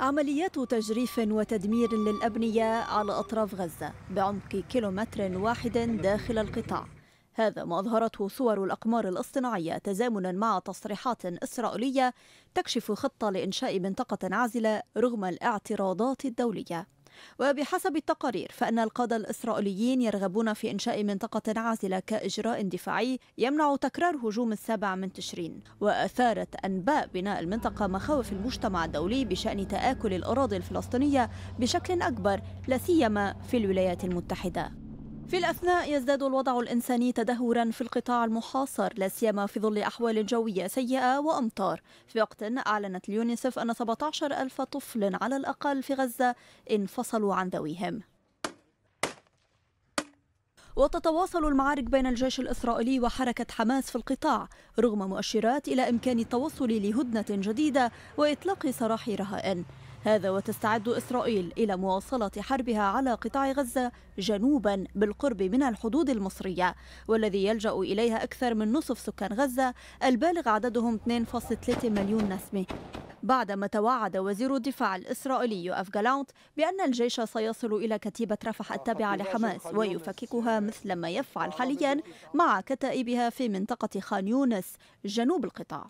عمليات تجريف وتدمير للأبنية على أطراف غزة بعمق كيلومتر واحد داخل القطاع هذا ما أظهرته صور الأقمار الاصطناعية تزامنا مع تصريحات إسرائيلية تكشف خطة لإنشاء منطقة عازلة رغم الاعتراضات الدولية وبحسب التقارير فإن القادة الإسرائيليين يرغبون في إنشاء منطقة عازلة كإجراء دفاعي يمنع تكرار هجوم السابع من تشرين وأثارت أنباء بناء المنطقة مخاوف المجتمع الدولي بشأن تآكل الأراضي الفلسطينية بشكل أكبر لا سيما في الولايات المتحدة في الأثناء يزداد الوضع الإنساني تدهورا في القطاع المحاصر لا سيما في ظل أحوال جوية سيئة وأمطار في وقت أعلنت اليونيسف أن 17 ألف طفل على الأقل في غزة انفصلوا عن ذويهم وتتواصل المعارك بين الجيش الإسرائيلي وحركة حماس في القطاع رغم مؤشرات إلى إمكان التوصل لهدنة جديدة وإطلاق سراح رهائن هذا وتستعد إسرائيل إلى مواصلة حربها على قطاع غزة جنوبا بالقرب من الحدود المصرية والذي يلجأ إليها أكثر من نصف سكان غزة البالغ عددهم 2.3 مليون نسمة بعدما توعد وزير الدفاع الإسرائيلي يوآف جالانت بأن الجيش سيصل إلى كتيبة رفح التابعة لحماس ويفككها مثل ما يفعل حاليا مع كتائبها في منطقة خان يونس جنوب القطاع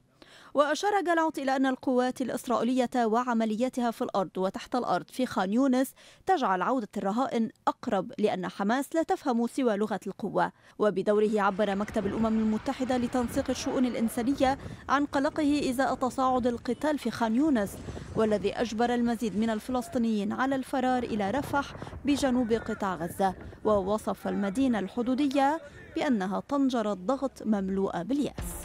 وأشار جالانت إلى أن القوات الإسرائيلية وعملياتها في الأرض وتحت الأرض في خان يونس تجعل عودة الرهائن أقرب لأن حماس لا تفهم سوى لغة القوة وبدوره عبر مكتب الأمم المتحدة لتنسيق الشؤون الإنسانية عن قلقه إزاء تصاعد القتال في خان يونس والذي أجبر المزيد من الفلسطينيين على الفرار إلى رفح بجنوب قطاع غزة ووصف المدينة الحدودية بأنها طنجرة ضغط مملوءة باليأس